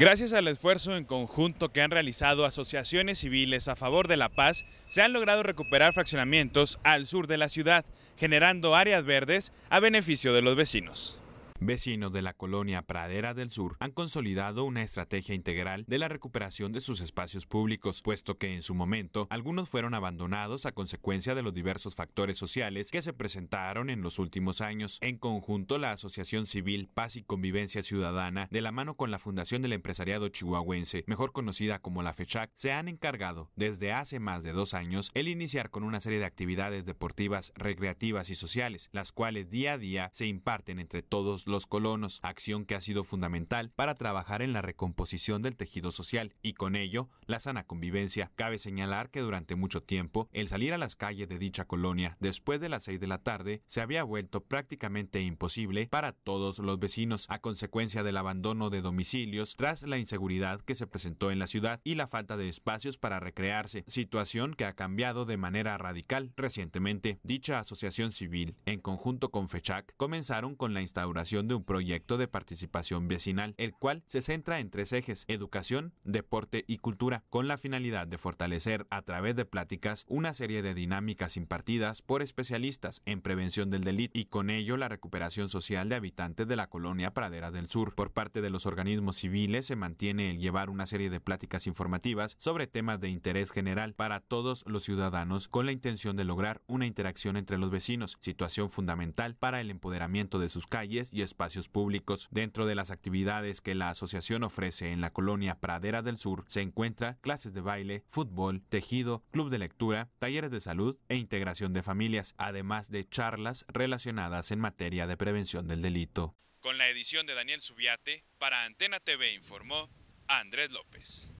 Gracias al esfuerzo en conjunto que han realizado asociaciones civiles a favor de la paz, se han logrado recuperar fraccionamientos al sur de la ciudad, generando áreas verdes a beneficio de los vecinos vecinos de la colonia Pradera del Sur, han consolidado una estrategia integral de la recuperación de sus espacios públicos, puesto que en su momento algunos fueron abandonados a consecuencia de los diversos factores sociales que se presentaron en los últimos años. En conjunto, la Asociación Civil Paz y Convivencia Ciudadana, de la mano con la Fundación del Empresariado Chihuahuense, mejor conocida como la FECHAC, se han encargado desde hace más de dos años el iniciar con una serie de actividades deportivas, recreativas y sociales, las cuales día a día se imparten entre todos los colonos, acción que ha sido fundamental para trabajar en la recomposición del tejido social y con ello la sana convivencia. Cabe señalar que durante mucho tiempo el salir a las calles de dicha colonia después de las 6 de la tarde se había vuelto prácticamente imposible para todos los vecinos a consecuencia del abandono de domicilios tras la inseguridad que se presentó en la ciudad y la falta de espacios para recrearse, situación que ha cambiado de manera radical recientemente. Dicha asociación civil, en conjunto con FECHAC, comenzaron con la instauración de un proyecto de participación vecinal, el cual se centra en tres ejes, educación, deporte y cultura, con la finalidad de fortalecer a través de pláticas una serie de dinámicas impartidas por especialistas en prevención del delito y con ello la recuperación social de habitantes de la colonia Pradera del Sur. Por parte de los organismos civiles se mantiene el llevar una serie de pláticas informativas sobre temas de interés general para todos los ciudadanos con la intención de lograr una interacción entre los vecinos, situación fundamental para el empoderamiento de sus calles y espacios públicos. Dentro de las actividades que la asociación ofrece en la colonia Pradera del Sur se encuentra clases de baile, fútbol, tejido, club de lectura, talleres de salud e integración de familias, además de charlas relacionadas en materia de prevención del delito. Con la edición de Daniel Subiate, para Antena TV informó Andrés López.